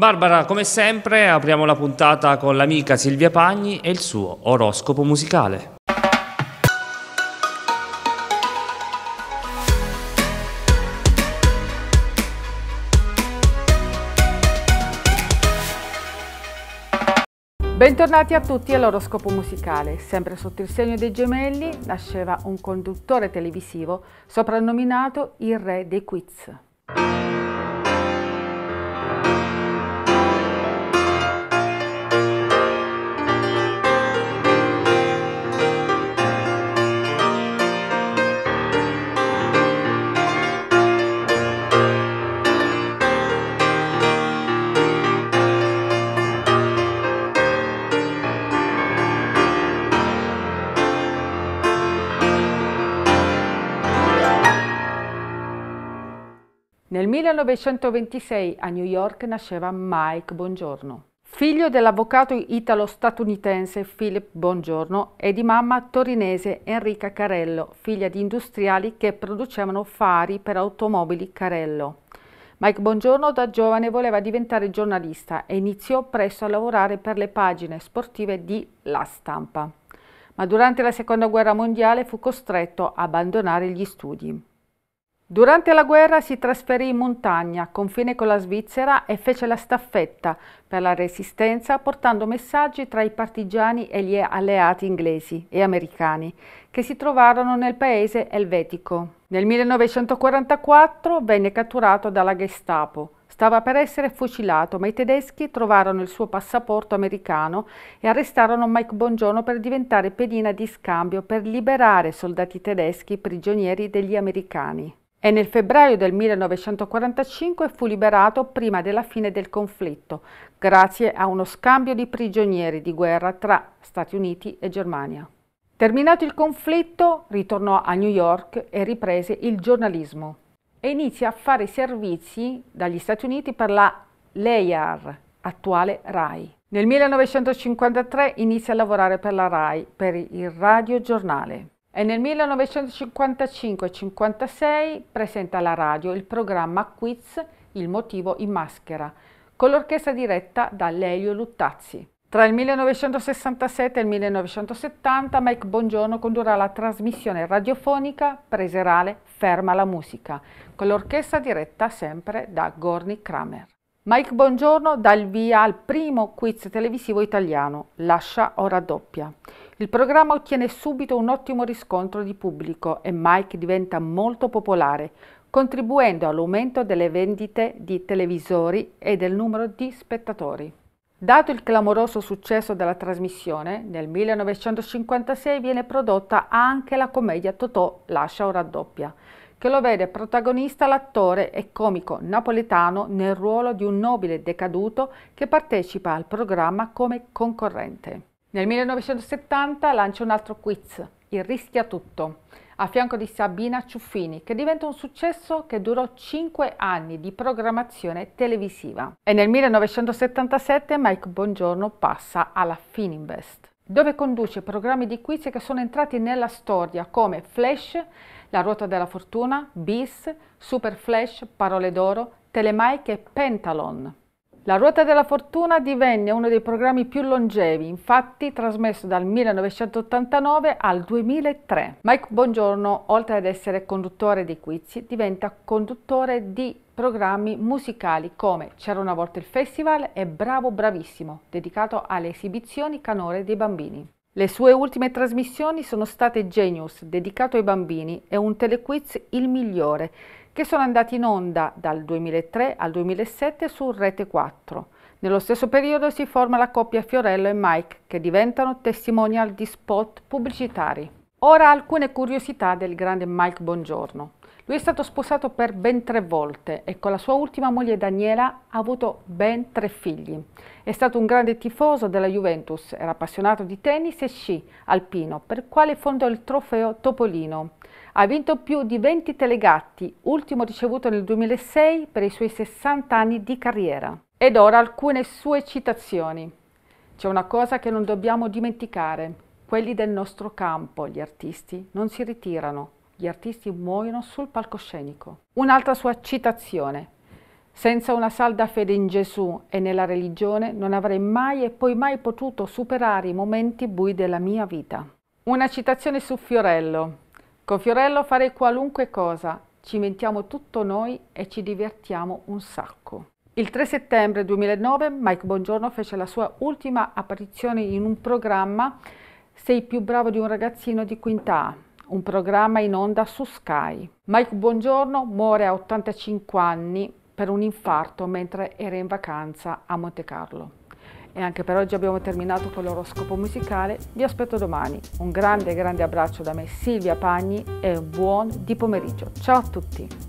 Barbara, come sempre, apriamo la puntata con l'amica Silvia Pagni e il suo oroscopo musicale. Bentornati a tutti all'oroscopo musicale. Sempre sotto il segno dei gemelli nasceva un conduttore televisivo soprannominato il re dei quiz. Nel 1926 a New York nasceva Mike Bongiorno. Figlio dell'avvocato italo-statunitense Philip Bongiorno e di mamma torinese Enrica Carello, figlia di industriali che producevano fari per automobili Carello. Mike Bongiorno da giovane voleva diventare giornalista e iniziò presto a lavorare per le pagine sportive di La Stampa, ma durante la Seconda Guerra Mondiale fu costretto a abbandonare gli studi. Durante la guerra si trasferì in montagna, confine con la Svizzera, e fece la staffetta per la resistenza portando messaggi tra i partigiani e gli alleati inglesi e americani che si trovarono nel paese elvetico. Nel 1944 venne catturato dalla Gestapo. Stava per essere fucilato, ma i tedeschi trovarono il suo passaporto americano e arrestarono Mike Bongiorno per diventare pedina di scambio per liberare soldati tedeschi prigionieri degli americani e nel febbraio del 1945 fu liberato prima della fine del conflitto, grazie a uno scambio di prigionieri di guerra tra Stati Uniti e Germania. Terminato il conflitto, ritornò a New York e riprese il giornalismo e inizia a fare servizi dagli Stati Uniti per la LEIAR, attuale RAI. Nel 1953 inizia a lavorare per la RAI, per il radiogiornale. E nel 1955-56 presenta alla radio il programma Quiz Il motivo in maschera, con l'orchestra diretta da Lelio Luttazzi. Tra il 1967 e il 1970 Mike Bongiorno condurrà la trasmissione radiofonica preserale Ferma la musica, con l'orchestra diretta sempre da Gorni Kramer. Mike Bongiorno dà il via al primo quiz televisivo italiano, Lascia ora doppia il programma ottiene subito un ottimo riscontro di pubblico e Mike diventa molto popolare, contribuendo all'aumento delle vendite di televisori e del numero di spettatori. Dato il clamoroso successo della trasmissione, nel 1956 viene prodotta anche la commedia Totò lascia o raddoppia, che lo vede protagonista l'attore e comico napoletano nel ruolo di un nobile decaduto che partecipa al programma come concorrente. Nel 1970 lancia un altro quiz, il Rischia Tutto, a fianco di Sabina Ciuffini, che diventa un successo che durò 5 anni di programmazione televisiva. E nel 1977 Mike Bongiorno passa alla Fininvest, dove conduce programmi di quiz che sono entrati nella storia come Flash, La ruota della fortuna, Bis, Super Flash, Parole d'oro, Telemike e Pentalon. La Ruota della Fortuna divenne uno dei programmi più longevi, infatti trasmesso dal 1989 al 2003. Mike Bongiorno, oltre ad essere conduttore di quiz, diventa conduttore di programmi musicali come C'era una volta il festival e Bravo Bravissimo, dedicato alle esibizioni canore dei bambini. Le sue ultime trasmissioni sono state Genius, dedicato ai bambini, e un telequiz il migliore, che sono andati in onda dal 2003 al 2007 su Rete 4. Nello stesso periodo si forma la coppia Fiorello e Mike, che diventano testimonial di spot pubblicitari. Ora alcune curiosità del grande Mike Bongiorno. Lui è stato sposato per ben tre volte e con la sua ultima moglie Daniela ha avuto ben tre figli. È stato un grande tifoso della Juventus, era appassionato di tennis e sci alpino, per quale fondò il trofeo Topolino. Ha vinto più di 20 telegatti, ultimo ricevuto nel 2006 per i suoi 60 anni di carriera. Ed ora alcune sue citazioni. C'è una cosa che non dobbiamo dimenticare, quelli del nostro campo, gli artisti, non si ritirano, gli artisti muoiono sul palcoscenico. Un'altra sua citazione. Senza una salda fede in Gesù e nella religione non avrei mai e poi mai potuto superare i momenti bui della mia vita. Una citazione su Fiorello. Con Fiorello farei qualunque cosa, ci inventiamo tutto noi e ci divertiamo un sacco. Il 3 settembre 2009 Mike Bongiorno fece la sua ultima apparizione in un programma sei più bravo di un ragazzino di quinta A, un programma in onda su Sky. Mike Buongiorno muore a 85 anni per un infarto mentre era in vacanza a Monte Carlo. E anche per oggi abbiamo terminato con l'oroscopo musicale. Vi aspetto domani. Un grande, grande abbraccio da me Silvia Pagni e buon di pomeriggio. Ciao a tutti!